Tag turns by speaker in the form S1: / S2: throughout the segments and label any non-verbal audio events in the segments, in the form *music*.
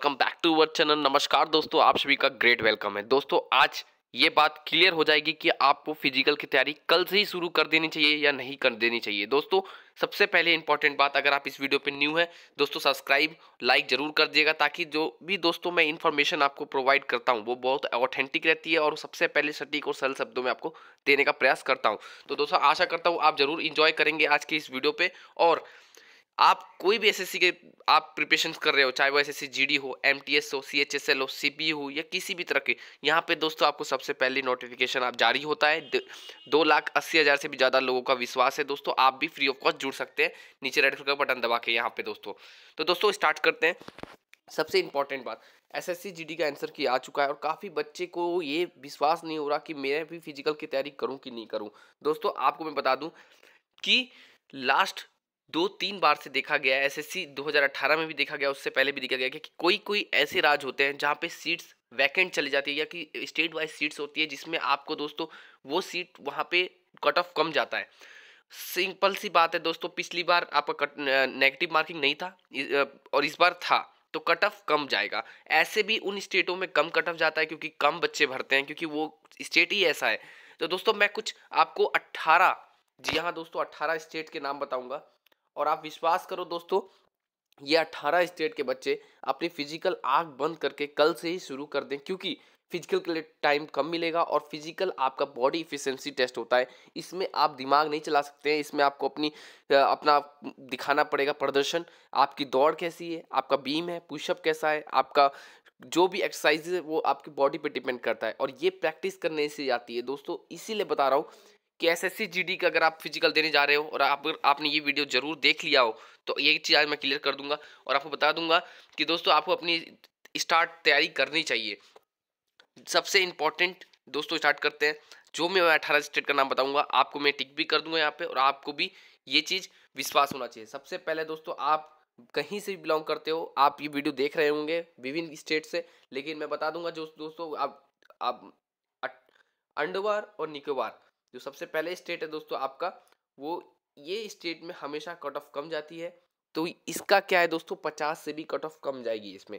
S1: welcome back to our channel नमस्कार दोस्तों आप सभी का ग्रेट वेलकम है दोस्तों आज ये बात क्लियर हो जाएगी कि आपको फिजिकल की तैयारी कल से ही शुरू कर देनी चाहिए या नहीं कर देनी चाहिए दोस्तों सबसे पहले इंपॉर्टेंट बात अगर आप इस वीडियो पे न्यू है दोस्तों सब्सक्राइब लाइक जरूर कर दिएगा ताकि जो भी दोस्तों मैं इन्फॉर्मेशन आपको प्रोवाइड करता हूँ वो बहुत ऑथेंटिक रहती है और सबसे पहले सटीक और सरल शब्दों में आपको देने का प्रयास करता हूँ तो दोस्तों आशा करता हूँ आप जरूर इंजॉय करेंगे आज की इस वीडियो पर और आप कोई भी एसएससी के आप प्रिपरेशन कर रहे हो चाहे वो एसएससी जीडी हो एमटीएस हो सीएचएसएल हो सीपी e हो या किसी भी तरह के यहाँ पे दोस्तों आपको सबसे पहले नोटिफिकेशन आप जारी होता है दो लाख अस्सी हज़ार से भी ज़्यादा लोगों का विश्वास है दोस्तों आप भी फ्री ऑफ कॉस्ट जुड़ सकते हैं नीचे रेड कलर का बटन दबा के यहाँ पे दोस्तों तो दोस्तों स्टार्ट करते हैं सबसे इंपॉर्टेंट बात एस एस का आंसर की आ चुका है और काफ़ी बच्चे को ये विश्वास नहीं हो रहा कि मैं भी फिजिकल की तैयारी करूँ कि नहीं करूँ दोस्तों आपको मैं बता दूँ कि लास्ट दो तीन बार से देखा गया है एस 2018 में भी देखा गया उससे पहले भी देखा गया कि कोई कोई ऐसे राज्य होते हैं जहाँ पे सीट्स वैकेंट चली जाती है या कि स्टेट वाइज सीट्स होती है जिसमें आपको दोस्तों वो सीट वहाँ पे कट ऑफ कम जाता है सिंपल सी बात है दोस्तों पिछली बार आपका कट नेगेटिव मार्किंग नहीं था और इस बार था तो कट ऑफ कम जाएगा ऐसे भी उन स्टेटों में कम कट ऑफ जाता है क्योंकि कम बच्चे भरते हैं क्योंकि वो स्टेट ही ऐसा है तो दोस्तों मैं कुछ आपको अट्ठारह जी हाँ दोस्तों अट्ठारह स्टेट के नाम बताऊंगा और आप विश्वास करो दोस्तों ये अट्ठारह स्टेट के बच्चे अपनी फिजिकल आग बंद करके कल से ही शुरू कर दें क्योंकि फिजिकल के लिए टाइम कम मिलेगा और फिजिकल आपका बॉडी इफिशेंसी टेस्ट होता है इसमें आप दिमाग नहीं चला सकते हैं इसमें आपको अपनी अपना दिखाना पड़ेगा प्रदर्शन आपकी दौड़ कैसी है आपका बीम है पुशअप कैसा है आपका जो भी एक्सरसाइज है वो आपकी बॉडी पे डिपेंड करता है और ये प्रैक्टिस करने से आती है दोस्तों इसीलिए बता रहा हूँ कि एस एस का अगर आप फिजिकल देने जा रहे हो और आप आपने ये वीडियो जरूर देख लिया हो तो ये चीज़ आज मैं क्लियर कर दूंगा और आपको बता दूंगा कि दोस्तों आपको अपनी स्टार्ट तैयारी करनी चाहिए सबसे इम्पोर्टेंट दोस्तों स्टार्ट करते हैं जो मैं अठारह स्टेट का नाम बताऊंगा आपको मैं टिक भी कर दूंगा यहाँ पे और आपको भी ये चीज़ विश्वास होना चाहिए सबसे पहले दोस्तों आप कहीं से भी बिलोंग करते हो आप ये वीडियो देख रहे होंगे विभिन्न स्टेट से लेकिन मैं बता दूंगा जो दोस्तों आप आप अंडोबार और निकोबार जो सबसे पहले स्टेट है दोस्तों आपका वो ये स्टेट में हमेशा कट ऑफ कम जाती है तो इसका क्या है दोस्तों पचास से भी कट ऑफ कम जाएगी इसमें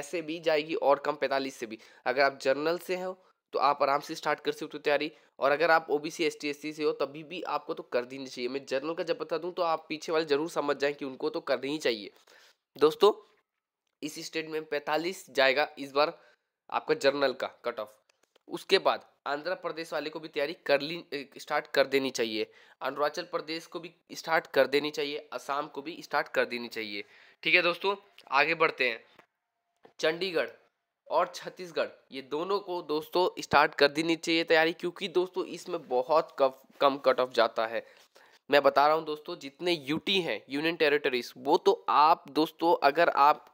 S1: ऐसे भी जाएगी और कम पैंतालीस से भी अगर आप जर्नल से हो तो आप आराम से स्टार्ट कर सकते हो तैयारी और अगर आप O B C S T S C से हो तभी भी आपको तो कर देनी चाहिए मैं जर्नल का जब बता दूँ तो आप पीछे वाले जरूर समझ जाएं कि उनको तो करनी ही चाहिए दोस्तों इस स्टेट में पैंतालीस जाएगा इस बार आपका जर्नल का कट ऑफ उसके बाद आंध्र प्रदेश वाले को भी तैयारी कर ली स्टार्ट कर देनी चाहिए अरुणाचल प्रदेश को भी स्टार्ट कर देनी चाहिए असम को भी स्टार्ट कर देनी चाहिए ठीक है दोस्तों आगे बढ़ते हैं चंडीगढ़ और छत्तीसगढ़ ये दोनों को दोस्तों स्टार्ट कर देनी चाहिए तैयारी क्योंकि दोस्तों इसमें बहुत कम कम कट ऑफ जाता है मैं बता रहा हूँ दोस्तों जितने यूटी हैं यूनियन टेरिटरीज वो तो आप दोस्तों अगर आप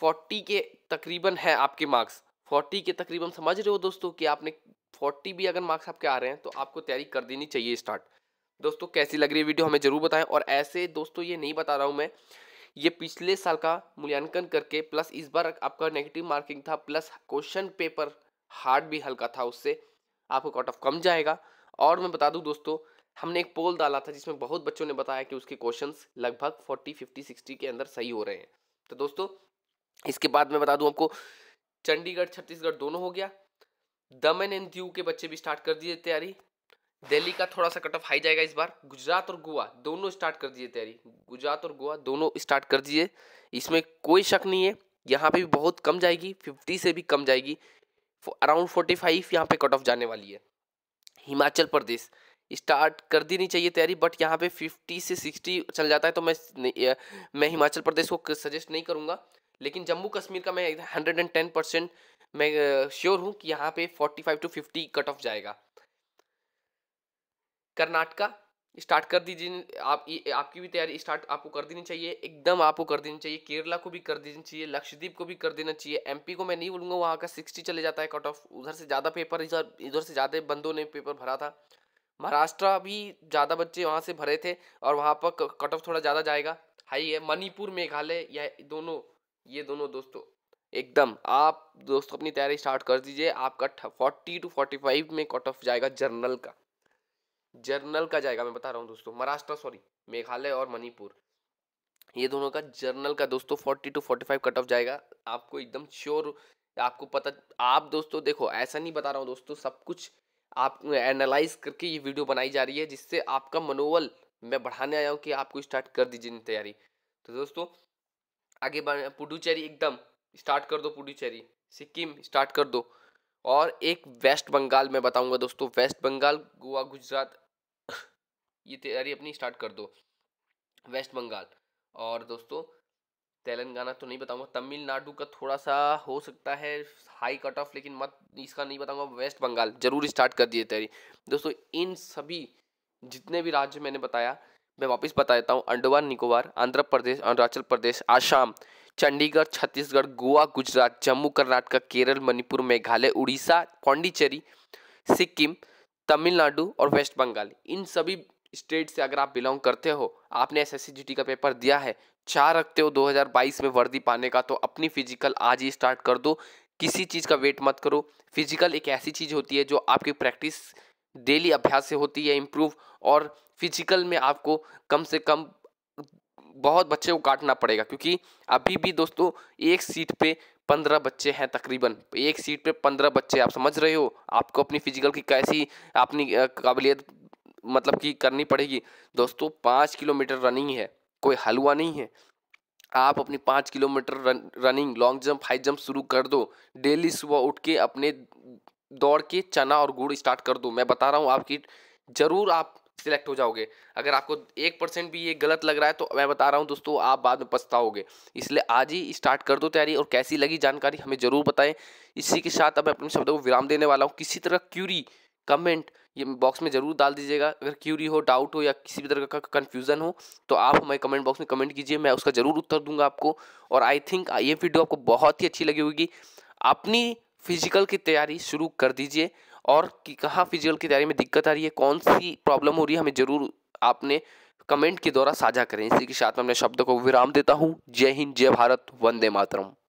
S1: फोर्टी के तकरीबन है आपके मार्क्स फोर्टी के तकरीबन समझ रहे हो दोस्तों कि आपने फोर्टी भी अगर मार्क्स आपके आ रहे हैं तो आपको तैयारी कर देनी चाहिए स्टार्ट दोस्तों कैसी लग रही है वीडियो हमें ज़रूर बताएं और ऐसे दोस्तों ये नहीं बता रहा हूँ मैं ये पिछले साल का मूल्यांकन करके प्लस इस बार आपका नेगेटिव मार्किंग था प्लस क्वेश्चन पेपर हार्ड भी हल्का था उससे आपको कट ऑफ कम जाएगा और मैं बता दूं दोस्तों हमने एक पोल डाला था जिसमें बहुत बच्चों ने बताया कि उसके क्वेश्चंस लगभग फोर्टी फिफ्टी सिक्सटी के अंदर सही हो रहे हैं तो दोस्तों इसके बाद मैं बता दूं आपको चंडीगढ़ छत्तीसगढ़ दोनों हो गया दमन एंड दीव के बच्चे भी स्टार्ट कर दिए तैयारी दिल्ली का थोड़ा सा कट ऑफ हाई जाएगा इस बार गुजरात और गोवा दोनों स्टार्ट कर दिए तैयारी गुजरात और गोवा दोनों स्टार्ट कर दिए इसमें कोई शक नहीं है यहाँ पे भी बहुत कम जाएगी फिफ्टी से भी कम जाएगी अराउंड फोर्टी फाइव यहाँ पे कट ऑफ जाने वाली है हिमाचल प्रदेश स्टार्ट कर दी नहीं चाहिए तैयारी बट यहाँ पे फिफ्टी से सिक्सटी चल जाता है तो मैं मैं हिमाचल प्रदेश को सजेस्ट नहीं करूँगा लेकिन जम्मू कश्मीर का मैं हंड्रेड एंड टेन परसेंट मैं श्योर हूँ कि यहाँ पे forty five to fifty cut off जाएगा कर्नाटका स्टार्ट कर दीजिए आप आपकी भी तैयारी स्टार्ट आपको कर देनी चाहिए एकदम आपको कर देनी चाहिए केरला को भी कर देनी चाहिए लक्षद्वीप को भी कर देना चाहिए एमपी को मैं नहीं बोलूँगा वहाँ का सिक्सटी चले जाता है कट ऑफ उधर से ज़्यादा पेपर इधर इधर से ज़्यादा बंदों ने पेपर भरा था महाराष्ट्र भी ज़्यादा बच्चे वहाँ से भरे थे और वहाँ पर कट ऑफ थोड़ा ज़्यादा जाएगा हाई है मणिपुर मेघालय यह दोनों ये दोनों दोस्तों एकदम आप दोस्तों अपनी तैयारी स्टार्ट कर दीजिए आपका फोर्टी टू फोर्टी फाइव में कट ऑफ जाएगा जर्नल का जर्नल का जाएगा मैं बता रहा हूँ दोस्तों महाराष्ट्र सॉरी मेघालय और मणिपुर ये दोनों का जर्नल का दोस्तों forty to forty five cut off जाएगा आपको एकदम श्योर आपको पता आप दोस्तों देखो ऐसा नहीं बता रहा हूँ दोस्तों सब कुछ आप एनालाइज करके ये वीडियो बनाई जा रही है जिससे आपका मनोबल मैं बढ़ाने आया हूँ कि आपको स्टार्ट कर दीजिए तैयारी तो दोस्तों आगे बढ़ पुडुचेरी एकदम स्टार्ट कर दो पुडुचेरी सिक्किम स्टार्ट कर दो और एक वेस्ट बंगाल में बताऊंगा दोस्तों वेस्ट बंगाल गोवा गुजरात *coughs* ये तैयारी अपनी स्टार्ट कर दो वेस्ट बंगाल और दोस्तों तेलंगाना तो नहीं बताऊंगा तमिलनाडु का थोड़ा सा हो सकता है हाई कट ऑफ लेकिन मत इसका नहीं बताऊंगा वेस्ट बंगाल जरूर स्टार्ट कर दिए तैयारी दोस्तों इन सभी जितने भी राज्य मैंने बताया मैं वापस बता देता हूँ अंडमान निकोबार आंध्र प्रदेश अरुणाचल प्रदेश आसाम चंडीगढ़ छत्तीसगढ़ गोवा गुजरात जम्मू कर्नाटक केरल मणिपुर मेघालय उड़ीसा पौंडीचेरी सिक्किम तमिलनाडु और वेस्ट बंगाल इन सभी स्टेट से अगर आप बिलोंग करते हो आपने एस एस का पेपर दिया है चाह रखते हो 2022 में वर्दी पाने का तो अपनी फिजिकल आज ही स्टार्ट कर दो किसी चीज़ का वेट मत करो फिजिकल एक ऐसी चीज़ होती है जो आपकी प्रैक्टिस डेली अभ्यास से होती है इम्प्रूव और फिजिकल में आपको कम से कम बहुत बच्चे को काटना पड़ेगा क्योंकि अभी भी दोस्तों एक सीट पे पंद्रह बच्चे हैं तकरीबन एक सीट पे पंद्रह बच्चे आप समझ रहे हो आपको अपनी फिजिकल की कैसी अपनी काबिलियत मतलब कि करनी पड़ेगी दोस्तों पाँच किलोमीटर रनिंग है कोई हलवा नहीं है आप अपनी पाँच kilometre run, running long jump high jump शुरू कर दो डेली सुबह उठ के अपने दौड़ के चना और गुड़ स्टार्ट कर दो मैं बता रहा हूँ आपकी ज़रूर आप सिलेक्ट हो जाओगे अगर आपको एक परसेंट भी ये गलत लग रहा है तो मैं बता रहा हूँ दोस्तों आप बाद में पछताओगे इसलिए आज ही स्टार्ट कर दो तैयारी और कैसी लगी जानकारी हमें ज़रूर बताएं इसी के साथ अब मैं अपने शब्दों को विराम देने वाला हूँ किसी तरह क्यूरी कमेंट ये बॉक्स में ज़रूर डाल दीजिएगा अगर क्यूरी हो डाउट हो या किसी भी तरह का कन्फ्यूज़न हो तो आप हमारे कमेंट बॉक्स में कमेंट कीजिए मैं उसका ज़रूर उत्तर दूंगा आपको और आई थिंक ये वीडियो आपको बहुत ही अच्छी लगी होगी अपनी फिजिकल की तैयारी शुरू कर दीजिए और कि कहाँ फिजिकल की तैयारी में दिक्कत आ रही है कौन सी प्रॉब्लम हो रही है हमें ज़रूर आपने कमेंट के द्वारा साझा करें इसी के साथ मैं अपने शब्द को विराम देता हूँ जय हिंद जय भारत वंदे मातरम